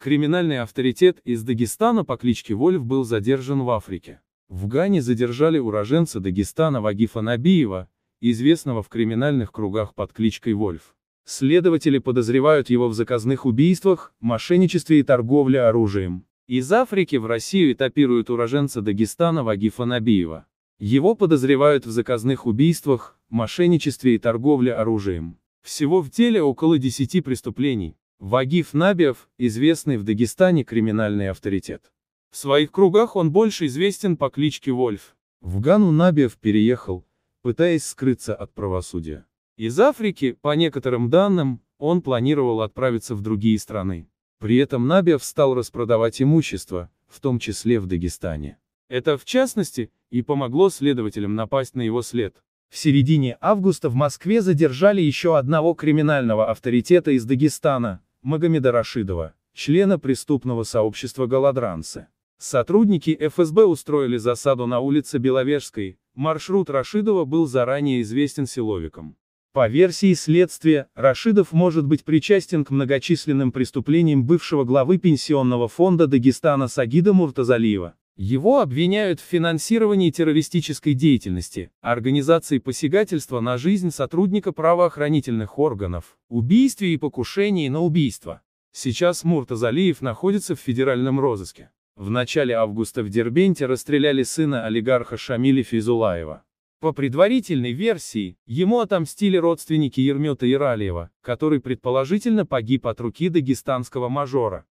Криминальный авторитет из Дагестана по кличке Вольф был задержан в Африке. В Гане задержали уроженца Дагестана Вагифа Набиева, известного в криминальных кругах под кличкой Вольф. Следователи подозревают его в заказных убийствах, мошенничестве и торговле оружием. Из Африки в Россию этапируют уроженца Дагестана Вагифа Набиева. Его подозревают в заказных убийствах, мошенничестве и торговле оружием. Всего в теле около 10 преступлений. Вагиф Набиев – известный в Дагестане криминальный авторитет. В своих кругах он больше известен по кличке Вольф. В Гану Набиев переехал, пытаясь скрыться от правосудия. Из Африки, по некоторым данным, он планировал отправиться в другие страны. При этом Набиев стал распродавать имущество, в том числе в Дагестане. Это, в частности, и помогло следователям напасть на его след. В середине августа в Москве задержали еще одного криминального авторитета из Дагестана, Магомеда Рашидова, члена преступного сообщества голодранцы. Сотрудники ФСБ устроили засаду на улице Беловежской, маршрут Рашидова был заранее известен силовикам. По версии следствия, Рашидов может быть причастен к многочисленным преступлениям бывшего главы пенсионного фонда Дагестана Сагида Муртазалиева. Его обвиняют в финансировании террористической деятельности, организации посягательства на жизнь сотрудника правоохранительных органов, убийстве и покушении на убийство. Сейчас Муртазалиев находится в федеральном розыске. В начале августа в Дербенте расстреляли сына олигарха Шамиля Физулаева. По предварительной версии, ему отомстили родственники Ермета Иралиева, который предположительно погиб от руки дагестанского мажора.